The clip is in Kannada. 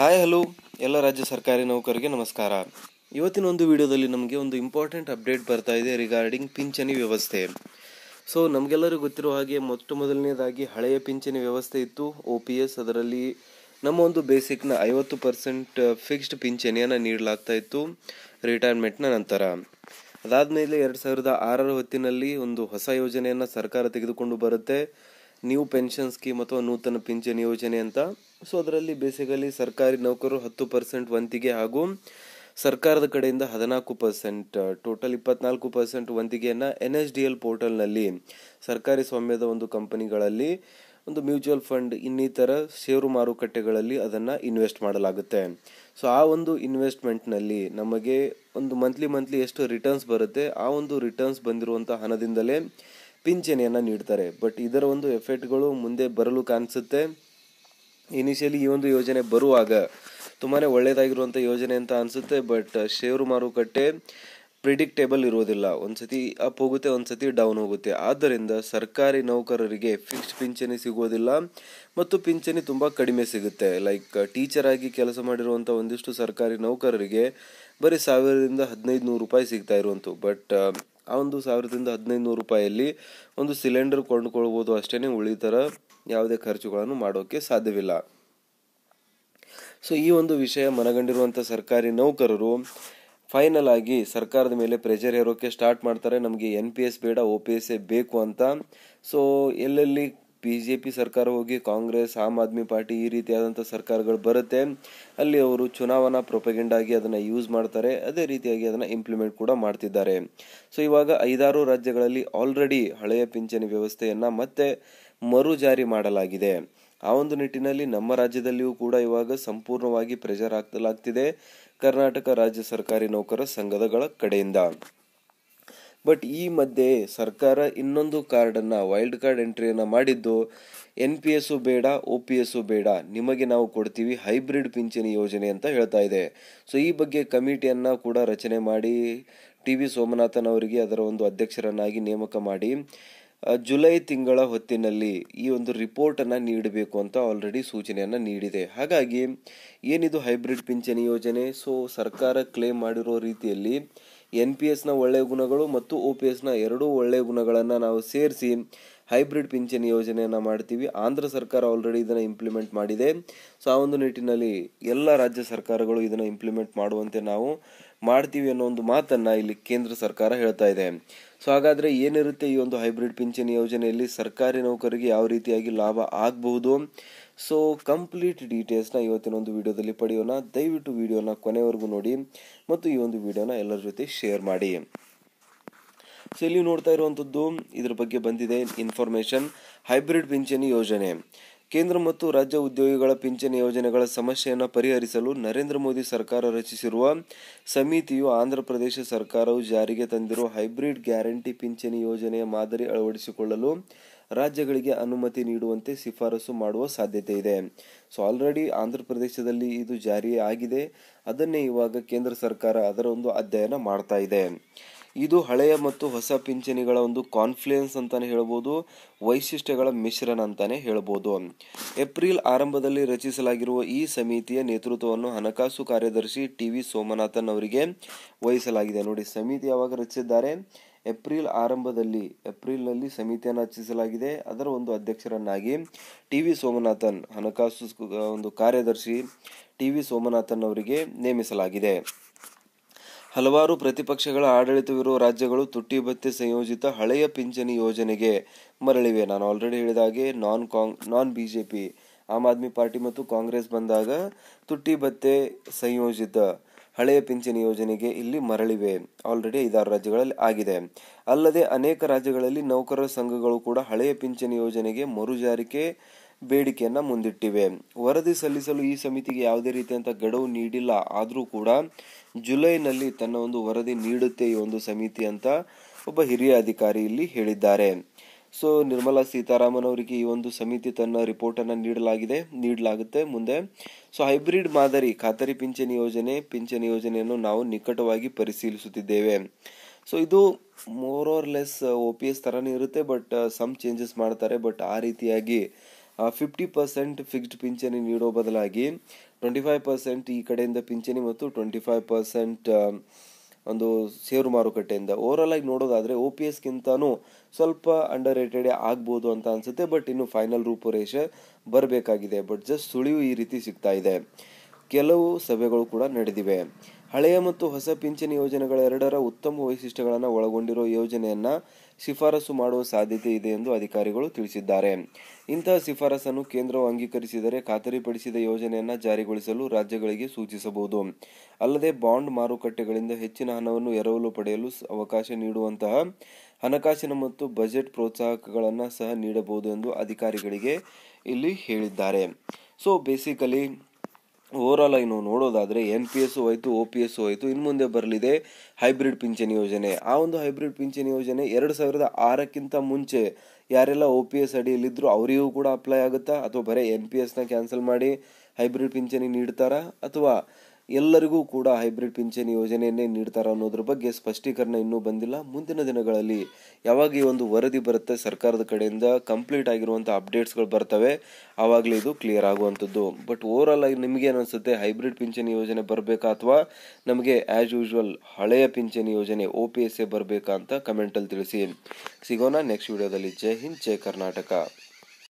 ಹಾಯ್ ಹಲೋ ಎಲ್ಲ ರಾಜ್ಯ ಸರ್ಕಾರಿ ನೌಕರಿಗೆ ನಮಸ್ಕಾರ ಇವತ್ತಿನ ಒಂದು ವಿಡಿಯೋದಲ್ಲಿ ನಮಗೆ ಒಂದು ಇಂಪಾರ್ಟೆಂಟ್ ಅಪ್ಡೇಟ್ ಬರ್ತಾ ಇದೆ ರಿಗಾರ್ಡಿಂಗ್ ಪಿಂಚಣಿ ವ್ಯವಸ್ಥೆ ಸೊ ನಮಗೆಲ್ಲರಿಗೂ ಗೊತ್ತಿರೋ ಹಾಗೆ ಮೊಟ್ಟ ಮೊದಲನೇದಾಗಿ ಹಳೆಯ ಪಿಂಚಣಿ ವ್ಯವಸ್ಥೆ ಇತ್ತು ಒ ಪಿ ಎಸ್ ಅದರಲ್ಲಿ ನಮ್ಮ ಒಂದು ಬೇಸಿಕ್ನ ಐವತ್ತು ಪರ್ಸೆಂಟ್ ಫಿಕ್ಸ್ಡ್ ಪಿಂಚಣಿಯನ್ನು ನೀಡಲಾಗ್ತಾ ಇತ್ತು ರಿಟೈರ್ಮೆಂಟ್ನ ನಂತರ ಅದಾದಮೇಲೆ ಎರಡು ಸಾವಿರದ ಆರರ ಹೊತ್ತಿನಲ್ಲಿ ಒಂದು ಹೊಸ ಯೋಜನೆಯನ್ನು ಸರ್ಕಾರ ತೆಗೆದುಕೊಂಡು ಬರುತ್ತೆ ನ್ಯೂ ಪೆನ್ಷನ್ ಸ್ಕೀಮ್ ಅಥವಾ ನೂತನ ಪಿಂಚಣಿ ಯೋಜನೆ ಅಂತ ಸೊ ಅದರಲ್ಲಿ ಬೇಸಿಕಲಿ ಸರ್ಕಾರಿ ನೌಕರರು ಹತ್ತು ಪರ್ಸೆಂಟ್ ವಂತಿಗೆ ಹಾಗೂ ಸರ್ಕಾರದ ಕಡೆಯಿಂದ ಹದಿನಾಲ್ಕು ಪರ್ಸೆಂಟ್ ಟೋಟಲ್ ಇಪ್ಪತ್ನಾಲ್ಕು ಪರ್ಸೆಂಟ್ ವಂತಿಗೆಯನ್ನು ಎನ್ ಎಸ್ ಡಿ ಎಲ್ ಪೋರ್ಟಲ್ನಲ್ಲಿ ಸರ್ಕಾರಿ ಸ್ವಾಮ್ಯದ ಒಂದು ಕಂಪನಿಗಳಲ್ಲಿ ಒಂದು ಮ್ಯೂಚುವಲ್ ಫಂಡ್ ಇನ್ನಿತರ ಷೇರು ಮಾರುಕಟ್ಟೆಗಳಲ್ಲಿ ಅದನ್ನು ಇನ್ವೆಸ್ಟ್ ಮಾಡಲಾಗುತ್ತೆ ಸೊ ಆ ಒಂದು ಇನ್ವೆಸ್ಟ್ಮೆಂಟ್ನಲ್ಲಿ ನಮಗೆ ಒಂದು ಮಂತ್ಲಿ ಮಂತ್ಲಿ ಎಷ್ಟು ರಿಟರ್ನ್ಸ್ ಬರುತ್ತೆ ಆ ಒಂದು ರಿಟರ್ನ್ಸ್ ಬಂದಿರುವಂಥ ಹಣದಿಂದಲೇ ಪಿಂಚಣಿಯನ್ನು ನೀಡ್ತಾರೆ ಬಟ್ ಇದರ ಒಂದು ಎಫೆಕ್ಟ್ಗಳು ಮುಂದೆ ಬರಲು ಕಾಣಿಸುತ್ತೆ ಇನಿಷಿಯಲಿ ಈ ಒಂದು ಯೋಜನೆ ಬರುವಾಗ ತುಂಬಾ ಒಳ್ಳೆಯದಾಗಿರುವಂಥ ಯೋಜನೆ ಅಂತ ಅನಿಸುತ್ತೆ ಬಟ್ ಷೇರು ಮಾರುಕಟ್ಟೆ ಪ್ರಿಡಿಕ್ಟೇಬಲ್ ಇರೋದಿಲ್ಲ ಸತಿ ಅಪ್ ಹೋಗುತ್ತೆ ಸತಿ ಡೌನ್ ಹೋಗುತ್ತೆ ಆದ್ದರಿಂದ ಸರ್ಕಾರಿ ನೌಕರರಿಗೆ ಫಿಕ್ಸ್ಡ್ ಪಿಂಚಣಿ ಸಿಗೋದಿಲ್ಲ ಮತ್ತು ಪಿಂಚಣಿ ತುಂಬ ಕಡಿಮೆ ಸಿಗುತ್ತೆ ಲೈಕ್ ಟೀಚರ್ ಆಗಿ ಕೆಲಸ ಮಾಡಿರುವಂಥ ಒಂದಿಷ್ಟು ಸರ್ಕಾರಿ ನೌಕರರಿಗೆ ಬರೀ ಸಾವಿರದಿಂದ ಹದಿನೈದು ನೂರು ರೂಪಾಯಿ ಸಿಗ್ತಾ ಇರುವಂಥ ಬಟ್ ಆ ಒಂದು ಸಾವಿರದಿಂದ ಹದಿನೈದು ನೂರು ರೂಪಾಯಲ್ಲಿ ಒಂದು ಸಿಲಿಂಡರ್ ಕೊಂಡ್ಕೊಳ್ಬೋದು ಅಷ್ಟೇ ಉಳಿತರ ಯಾವುದೇ ಖರ್ಚುಗಳನ್ನು ಮಾಡೋಕ್ಕೆ ಸಾಧ್ಯವಿಲ್ಲ ಸೊ ಈ ಒಂದು ವಿಷಯ ಮನಗಂಡಿರುವಂಥ ಸರ್ಕಾರಿ ನೌಕರರು ಫೈನಲ್ ಆಗಿ ಸರ್ಕಾರದ ಮೇಲೆ ಪ್ರೆಷರ್ ಇರೋಕ್ಕೆ ಸ್ಟಾರ್ಟ್ ಮಾಡ್ತಾರೆ ನಮಗೆ ಎನ್ ಪಿ ಎಸ್ ಬೇಡ ಓ ಪಿ ಎಸ್ಸೇ ಬೇಕು ಅಂತ ಸೊ ಎಲ್ಲೆಲ್ಲಿ ಬಿ ಜೆ ಪಿ ಸರ್ಕಾರ ಹೋಗಿ ಕಾಂಗ್ರೆಸ್ ಆಮ್ ಆದ್ಮಿ ಪಾರ್ಟಿ ಈ ರೀತಿಯಾದಂಥ ಸರ್ಕಾರಗಳು ಬರುತ್ತೆ ಅಲ್ಲಿ ಅವರು ಚುನಾವಣಾ ಆಗಿ ಅದನ್ನು ಯೂಸ್ ಮಾಡ್ತಾರೆ ಅದೇ ರೀತಿಯಾಗಿ ಅದನ್ನು ಇಂಪ್ಲಿಮೆಂಟ್ ಕೂಡ ಮಾಡ್ತಿದ್ದಾರೆ ಸೊ ಇವಾಗ ಐದಾರು ರಾಜ್ಯಗಳಲ್ಲಿ ಆಲ್ರೆಡಿ ಹಳೆಯ ಪಿಂಚಣಿ ವ್ಯವಸ್ಥೆಯನ್ನು ಮತ್ತೆ ಮರು ಜಾರಿ ಮಾಡಲಾಗಿದೆ ಆ ಒಂದು ನಿಟ್ಟಿನಲ್ಲಿ ನಮ್ಮ ರಾಜ್ಯದಲ್ಲಿಯೂ ಕೂಡ ಇವಾಗ ಸಂಪೂರ್ಣವಾಗಿ ಪ್ರೆಷರ್ ಹಾಕಲಾಗ್ತಿದೆ ಕರ್ನಾಟಕ ರಾಜ್ಯ ಸರ್ಕಾರಿ ನೌಕರ ಸಂಘದಗಳ ಕಡೆಯಿಂದ ಬಟ್ ಈ ಮಧ್ಯೆ ಸರ್ಕಾರ ಇನ್ನೊಂದು ಕಾರ್ಡನ್ನು ವೈಲ್ಡ್ ಕಾರ್ಡ್ ಎಂಟ್ರಿಯನ್ನು ಮಾಡಿದ್ದು ಎನ್ ಪಿ ಎಸ್ಸು ಬೇಡ ಒ ಪಿ ಎಸ್ಸು ಬೇಡ ನಿಮಗೆ ನಾವು ಕೊಡ್ತೀವಿ ಹೈಬ್ರಿಡ್ ಪಿಂಚಣಿ ಯೋಜನೆ ಅಂತ ಹೇಳ್ತಾ ಇದೆ ಸೊ ಈ ಬಗ್ಗೆ ಕಮಿಟಿಯನ್ನು ಕೂಡ ರಚನೆ ಮಾಡಿ ಟಿ ವಿ ಸೋಮನಾಥನ್ ಅವರಿಗೆ ಅದರ ಒಂದು ಅಧ್ಯಕ್ಷರನ್ನಾಗಿ ನೇಮಕ ಮಾಡಿ ಜುಲೈ ತಿಂಗಳ ಹೊತ್ತಿನಲ್ಲಿ ಈ ಒಂದು ರಿಪೋರ್ಟನ್ನು ನೀಡಬೇಕು ಅಂತ ಆಲ್ರೆಡಿ ಸೂಚನೆಯನ್ನು ನೀಡಿದೆ ಹಾಗಾಗಿ ಏನಿದು ಹೈಬ್ರಿಡ್ ಪಿಂಚಣಿ ಯೋಜನೆ ಸೊ ಸರ್ಕಾರ ಕ್ಲೇಮ್ ಮಾಡಿರೋ ರೀತಿಯಲ್ಲಿ ಎನ್ ಪಿ ಎಸ್ನ ಒಳ್ಳೆಯ ಗುಣಗಳು ಮತ್ತು ಒ ಪಿ ಎಸ್ನ ಎರಡೂ ಒಳ್ಳೆಯ ಗುಣಗಳನ್ನು ನಾವು ಸೇರಿಸಿ ಹೈಬ್ರಿಡ್ ಪಿಂಚಣಿ ಯೋಜನೆಯನ್ನು ಮಾಡ್ತೀವಿ ಆಂಧ್ರ ಸರ್ಕಾರ ಆಲ್ರೆಡಿ ಇದನ್ನು ಇಂಪ್ಲಿಮೆಂಟ್ ಮಾಡಿದೆ ಸೊ ಆ ಒಂದು ನಿಟ್ಟಿನಲ್ಲಿ ಎಲ್ಲ ರಾಜ್ಯ ಸರ್ಕಾರಗಳು ಇದನ್ನು ಇಂಪ್ಲಿಮೆಂಟ್ ಮಾಡುವಂತೆ ನಾವು ಮಾಡ್ತೀವಿ ಅನ್ನೋ ಒಂದು ಮಾತನ್ನು ಇಲ್ಲಿ ಕೇಂದ್ರ ಸರ್ಕಾರ ಹೇಳ್ತಾ ಇದೆ ಸೊ ಹಾಗಾದರೆ ಏನಿರುತ್ತೆ ಈ ಒಂದು ಹೈಬ್ರಿಡ್ ಪಿಂಚಣಿ ಯೋಜನೆಯಲ್ಲಿ ಸರ್ಕಾರಿ ನೌಕರಿಗೆ ಯಾವ ರೀತಿಯಾಗಿ ಲಾಭ ಆಗಬಹುದು ಸೊ ಕಂಪ್ಲೀಟ್ ಡೀಟೇಲ್ಸ್ನ ಇವತ್ತಿನ ಒಂದು ವಿಡಿಯೋದಲ್ಲಿ ಪಡೆಯೋಣ ದಯವಿಟ್ಟು ವಿಡಿಯೋನ ಕೊನೆವರೆಗೂ ನೋಡಿ ಮತ್ತು ಈ ಒಂದು ವಿಡಿಯೋನ ಎಲ್ಲರ ಜೊತೆ ಶೇರ್ ಮಾಡಿ ಸೊ ಇಲ್ಲಿ ನೋಡ್ತಾ ಇರುವಂಥದ್ದು ಇದ್ರ ಬಗ್ಗೆ ಬಂದಿದೆ ಇನ್ಫಾರ್ಮೇಷನ್ ಹೈಬ್ರಿಡ್ ಪಿಂಚಣಿ ಯೋಜನೆ ಕೇಂದ್ರ ಮತ್ತು ರಾಜ್ಯ ಉದ್ಯೋಗಿಗಳ ಪಿಂಚಣಿ ಯೋಜನೆಗಳ ಸಮಸ್ಯೆಯನ್ನು ಪರಿಹರಿಸಲು ನರೇಂದ್ರ ಮೋದಿ ಸರ್ಕಾರ ರಚಿಸಿರುವ ಸಮಿತಿಯು ಆಂಧ್ರಪ್ರದೇಶ ಸರ್ಕಾರವು ಜಾರಿಗೆ ತಂದಿರುವ ಹೈಬ್ರಿಡ್ ಗ್ಯಾರಂಟಿ ಪಿಂಚಣಿ ಯೋಜನೆಯ ಮಾದರಿ ಅಳವಡಿಸಿಕೊಳ್ಳಲು ರಾಜ್ಯಗಳಿಗೆ ಅನುಮತಿ ನೀಡುವಂತೆ ಶಿಫಾರಸು ಮಾಡುವ ಸಾಧ್ಯತೆ ಇದೆ ಸೊ ಆಲ್ರೆಡಿ ಆಂಧ್ರ ಪ್ರದೇಶದಲ್ಲಿ ಇದು ಜಾರಿ ಆಗಿದೆ ಅದನ್ನೇ ಇವಾಗ ಕೇಂದ್ರ ಸರ್ಕಾರ ಅದರ ಒಂದು ಅಧ್ಯಯನ ಮಾಡ್ತಾ ಇದೆ ಇದು ಹಳೆಯ ಮತ್ತು ಹೊಸ ಪಿಂಚಣಿಗಳ ಒಂದು ಕಾನ್ಫ್ಲುಯೆನ್ಸ್ ಅಂತಲೇ ಹೇಳ್ಬೋದು ವೈಶಿಷ್ಟ್ಯಗಳ ಮಿಶ್ರಣ ಅಂತಲೇ ಹೇಳ್ಬೋದು ಏಪ್ರಿಲ್ ಆರಂಭದಲ್ಲಿ ರಚಿಸಲಾಗಿರುವ ಈ ಸಮಿತಿಯ ನೇತೃತ್ವವನ್ನು ಹಣಕಾಸು ಕಾರ್ಯದರ್ಶಿ ಟಿ ವಿ ಸೋಮನಾಥನ್ ಅವರಿಗೆ ವಹಿಸಲಾಗಿದೆ ನೋಡಿ ಸಮಿತಿ ಯಾವಾಗ ರಚಿಸಿದ್ದಾರೆ ಏಪ್ರಿಲ್ ಆರಂಭದಲ್ಲಿ ಏಪ್ರಿಲ್ನಲ್ಲಿ ಸಮಿತಿಯನ್ನು ರಚಿಸಲಾಗಿದೆ ಅದರ ಒಂದು ಅಧ್ಯಕ್ಷರನ್ನಾಗಿ ಟಿ ವಿ ಸೋಮನಾಥನ್ ಹಣಕಾಸು ಒಂದು ಕಾರ್ಯದರ್ಶಿ ಟಿ ವಿ ಸೋಮನಾಥನ್ ಅವರಿಗೆ ನೇಮಿಸಲಾಗಿದೆ ಹಲವಾರು ಪ್ರತಿಪಕ್ಷಗಳ ಆಡಳಿತವಿರುವ ರಾಜ್ಯಗಳು ಭತ್ತೆ ಸಂಯೋಜಿತ ಹಳೆಯ ಪಿಂಚಣಿ ಯೋಜನೆಗೆ ಮರಳಿವೆ ನಾನು ಆಲ್ರೆಡಿ ಹೇಳಿದ ಹಾಗೆ non Cong non B J P Aam Aadmi party ಮತ್ತು ಕಾಂಗ್ರೆಸ್ ಬಂದಾಗ ತುಟ್ಟಿ ಭತ್ತೆ ಸಂಯೋಜಿತ ಹಳೆಯ ಪಿಂಚಣಿ ಯೋಜನೆಗೆ ಇಲ್ಲಿ ಮರಳಿವೆ ಆಲ್ರೆಡಿ ಐದಾರು ರಾಜ್ಯಗಳಲ್ಲಿ ಆಗಿದೆ ಅಲ್ಲದೆ ಅನೇಕ ರಾಜ್ಯಗಳಲ್ಲಿ ನೌಕರರ ಸಂಘಗಳು ಕೂಡ ಹಳೆಯ ಪಿಂಚಣಿ ಯೋಜನೆಗೆ ಮರುಜಾರಿಕೆ ಬೇಡಿಕೆಯನ್ನು ಮುಂದಿಟ್ಟಿವೆ ವರದಿ ಸಲ್ಲಿಸಲು ಈ ಸಮಿತಿಗೆ ಯಾವುದೇ ರೀತಿಯಂಥ ಗಡುವು ನೀಡಿಲ್ಲ ಆದರೂ ಕೂಡ ಜುಲೈನಲ್ಲಿ ತನ್ನ ಒಂದು ವರದಿ ನೀಡುತ್ತೆ ಈ ಒಂದು ಸಮಿತಿ ಅಂತ ಒಬ್ಬ ಹಿರಿಯ ಅಧಿಕಾರಿ ಇಲ್ಲಿ ಹೇಳಿದ್ದಾರೆ ಸೊ ನಿರ್ಮಲಾ ಸೀತಾರಾಮನ್ ಅವರಿಗೆ ಈ ಒಂದು ಸಮಿತಿ ತನ್ನ ರಿಪೋರ್ಟನ್ನು ನೀಡಲಾಗಿದೆ ನೀಡಲಾಗುತ್ತೆ ಮುಂದೆ ಸೊ ಹೈಬ್ರಿಡ್ ಮಾದರಿ ಖಾತರಿ ಪಿಂಚಣಿ ಯೋಜನೆ ಪಿಂಚಣಿ ಯೋಜನೆಯನ್ನು ನಾವು ನಿಕಟವಾಗಿ ಪರಿಶೀಲಿಸುತ್ತಿದ್ದೇವೆ ಸೊ ಇದು more or less O P S ಥರನೇ ಇರುತ್ತೆ ಬಟ್ ಸಮ್ ಚೇಂಜಸ್ ಮಾಡ್ತಾರೆ ಬಟ್ ಆ ರೀತಿಯಾಗಿ ಫಿಫ್ಟಿ ಪರ್ಸೆಂಟ್ ಫಿಕ್ಸ್ಡ್ ಪಿಂಚಣಿ ನೀಡೋ ಬದಲಾಗಿ ಟ್ವೆಂಟಿ ಫೈವ್ ಪರ್ಸೆಂಟ್ ಈ ಕಡೆಯಿಂದ ಪಿಂಚಣಿ ಮತ್ತು ಟ್ವೆಂಟಿ ಫೈವ್ ಪರ್ಸೆಂಟ್ ಒಂದು ಷೇರು ಮಾರುಕಟ್ಟೆಯಿಂದ ಓವರಾಲ್ ಆಗಿ ನೋಡೋದಾದರೆ ಒ ಪಿ ಎಸ್ಗಿಂತನೂ ಸ್ವಲ್ಪ ಅಂಡರ್ ರೇಟೆಡ್ ಆಗ್ಬೋದು ಅಂತ ಅನಿಸುತ್ತೆ ಬಟ್ ಇನ್ನು ಫೈನಲ್ ರೂಪುರೇಷ ಬರಬೇಕಾಗಿದೆ ಬಟ್ ಜಸ್ಟ್ ಸುಳಿವು ಈ ರೀತಿ ಸಿಗ್ತಾ ಇದೆ ಕೆಲವು ಸಭೆಗಳು ಕೂಡ ನಡೆದಿವೆ ಹಳೆಯ ಮತ್ತು ಹೊಸ ಪಿಂಚಣಿ ಯೋಜನೆಗಳೆರಡರ ಉತ್ತಮ ವೈಶಿಷ್ಟ್ಯಗಳನ್ನು ಒಳಗೊಂಡಿರೋ ಯೋಜನೆಯನ್ನು ಶಿಫಾರಸು ಮಾಡುವ ಸಾಧ್ಯತೆ ಇದೆ ಎಂದು ಅಧಿಕಾರಿಗಳು ತಿಳಿಸಿದ್ದಾರೆ ಇಂತಹ ಶಿಫಾರಸನ್ನು ಕೇಂದ್ರವು ಅಂಗೀಕರಿಸಿದರೆ ಖಾತರಿಪಡಿಸಿದ ಯೋಜನೆಯನ್ನು ಜಾರಿಗೊಳಿಸಲು ರಾಜ್ಯಗಳಿಗೆ ಸೂಚಿಸಬಹುದು ಅಲ್ಲದೆ ಬಾಂಡ್ ಮಾರುಕಟ್ಟೆಗಳಿಂದ ಹೆಚ್ಚಿನ ಹಣವನ್ನು ಎರವಲು ಪಡೆಯಲು ಅವಕಾಶ ನೀಡುವಂತಹ ಹಣಕಾಸಿನ ಮತ್ತು ಬಜೆಟ್ ಪ್ರೋತ್ಸಾಹಕಗಳನ್ನು ಸಹ ನೀಡಬಹುದು ಎಂದು ಅಧಿಕಾರಿಗಳಿಗೆ ಇಲ್ಲಿ ಹೇಳಿದ್ದಾರೆ ಸೊ ಬೇಸಿಕಲಿ ಓವರಾಲ್ ಆಗಿ ನಾವು ನೋಡೋದಾದರೆ ಎನ್ ಪಿ ಎಸ್ ಹೋಯಿತು ಒ ಪಿ ಎಸ್ ಹೋಯಿತು ಇನ್ನು ಮುಂದೆ ಬರಲಿದೆ ಹೈಬ್ರಿಡ್ ಪಿಂಚಣಿ ಯೋಜನೆ ಆ ಒಂದು ಹೈಬ್ರಿಡ್ ಪಿಂಚಣಿ ಯೋಜನೆ ಎರಡು ಸಾವಿರದ ಆರಕ್ಕಿಂತ ಮುಂಚೆ ಯಾರೆಲ್ಲ ಒ ಪಿ ಎಸ್ ಅಡಿಯಲ್ಲಿದ್ದರು ಅವರಿಗೂ ಕೂಡ ಅಪ್ಲೈ ಆಗುತ್ತಾ ಅಥವಾ ಬರೀ ಎನ್ ಪಿ ಎಸ್ನ ಕ್ಯಾನ್ಸಲ್ ಮಾಡಿ ಹೈಬ್ರಿಡ್ ಪಿಂಚಣಿ ನೀಡ್ತಾರಾ ಅಥವಾ ಎಲ್ಲರಿಗೂ ಕೂಡ ಹೈಬ್ರಿಡ್ ಪಿಂಚಣಿ ಯೋಜನೆಯನ್ನೇ ನೀಡ್ತಾರ ಅನ್ನೋದ್ರ ಬಗ್ಗೆ ಸ್ಪಷ್ಟೀಕರಣ ಇನ್ನೂ ಬಂದಿಲ್ಲ ಮುಂದಿನ ದಿನಗಳಲ್ಲಿ ಯಾವಾಗ ಈ ಒಂದು ವರದಿ ಬರುತ್ತೆ ಸರ್ಕಾರದ ಕಡೆಯಿಂದ ಕಂಪ್ಲೀಟ್ ಆಗಿರುವಂಥ ಅಪ್ಡೇಟ್ಸ್ಗಳು ಬರ್ತವೆ ಆವಾಗಲೇ ಇದು ಕ್ಲಿಯರ್ ಆಗುವಂಥದ್ದು ಬಟ್ ಓವರ್ ಆಲ್ ಆಗಿ ನಿಮಗೇನು ಅನಿಸುತ್ತೆ ಹೈಬ್ರಿಡ್ ಪಿಂಚಣಿ ಯೋಜನೆ ಬರಬೇಕಾ ಅಥವಾ ನಮಗೆ ಆ್ಯಸ್ ಯೂಶ್ವಲ್ ಹಳೆಯ ಪಿಂಚಣಿ ಯೋಜನೆ ಓ ಪಿ ಎಸ್ ಎ ಬರಬೇಕಾ ಅಂತ ಕಮೆಂಟಲ್ಲಿ ತಿಳಿಸಿ ಸಿಗೋಣ ನೆಕ್ಸ್ಟ್ ವಿಡಿಯೋದಲ್ಲಿ ಜೈ ಹಿಂದ್ ಜೈ ಕರ್ನಾಟಕ